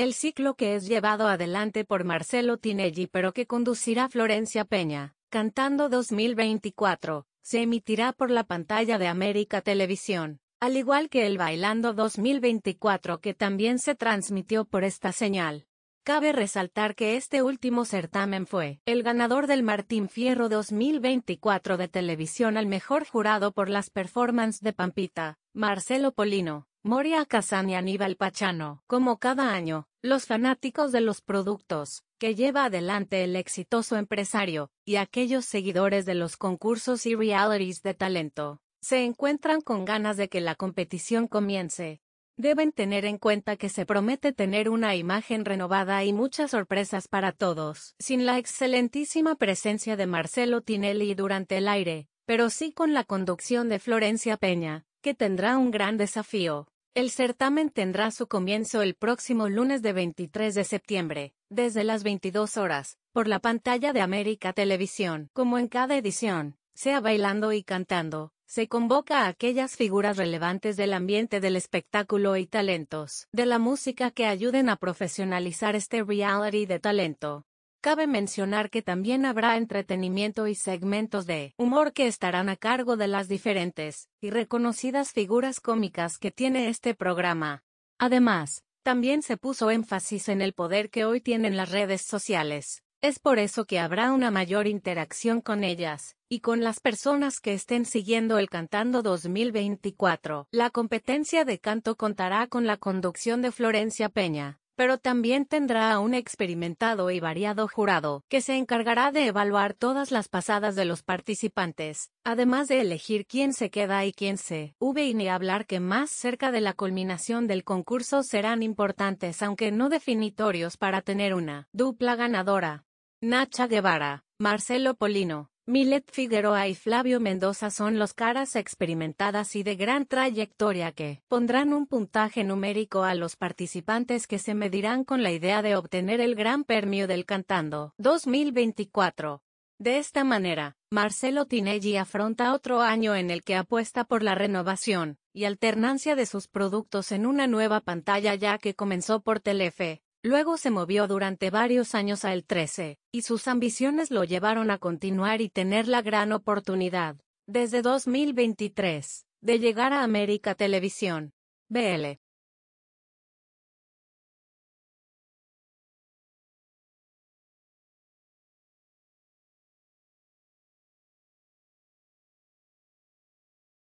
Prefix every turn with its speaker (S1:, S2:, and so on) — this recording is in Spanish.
S1: El ciclo que es llevado adelante por Marcelo Tinelli pero que conducirá Florencia Peña, Cantando 2024, se emitirá por la pantalla de América Televisión, al igual que el Bailando 2024 que también se transmitió por esta señal. Cabe resaltar que este último certamen fue el ganador del Martín Fierro 2024 de televisión al mejor jurado por las performances de Pampita, Marcelo Polino, Moria Kazan y Aníbal Pachano, como cada año, los fanáticos de los productos, que lleva adelante el exitoso empresario, y aquellos seguidores de los concursos y realities de talento, se encuentran con ganas de que la competición comience. Deben tener en cuenta que se promete tener una imagen renovada y muchas sorpresas para todos, sin la excelentísima presencia de Marcelo Tinelli durante el aire, pero sí con la conducción de Florencia Peña, que tendrá un gran desafío. El certamen tendrá su comienzo el próximo lunes de 23 de septiembre, desde las 22 horas, por la pantalla de América Televisión. Como en cada edición, sea bailando y cantando, se convoca a aquellas figuras relevantes del ambiente del espectáculo y talentos de la música que ayuden a profesionalizar este reality de talento. Cabe mencionar que también habrá entretenimiento y segmentos de humor que estarán a cargo de las diferentes y reconocidas figuras cómicas que tiene este programa. Además, también se puso énfasis en el poder que hoy tienen las redes sociales. Es por eso que habrá una mayor interacción con ellas, y con las personas que estén siguiendo el Cantando 2024. La competencia de canto contará con la conducción de Florencia Peña pero también tendrá a un experimentado y variado jurado, que se encargará de evaluar todas las pasadas de los participantes, además de elegir quién se queda y quién se v y ni hablar que más cerca de la culminación del concurso serán importantes aunque no definitorios para tener una dupla ganadora. Nacha Guevara, Marcelo Polino, Milet Figueroa y Flavio Mendoza son los caras experimentadas y de gran trayectoria que pondrán un puntaje numérico a los participantes que se medirán con la idea de obtener el Gran Premio del Cantando 2024. De esta manera, Marcelo Tinelli afronta otro año en el que apuesta por la renovación y alternancia de sus productos en una nueva pantalla ya que comenzó por Telefe, Luego se movió durante varios años a el 13, y sus ambiciones lo llevaron a continuar y tener la gran oportunidad, desde 2023, de llegar a América Televisión. BL.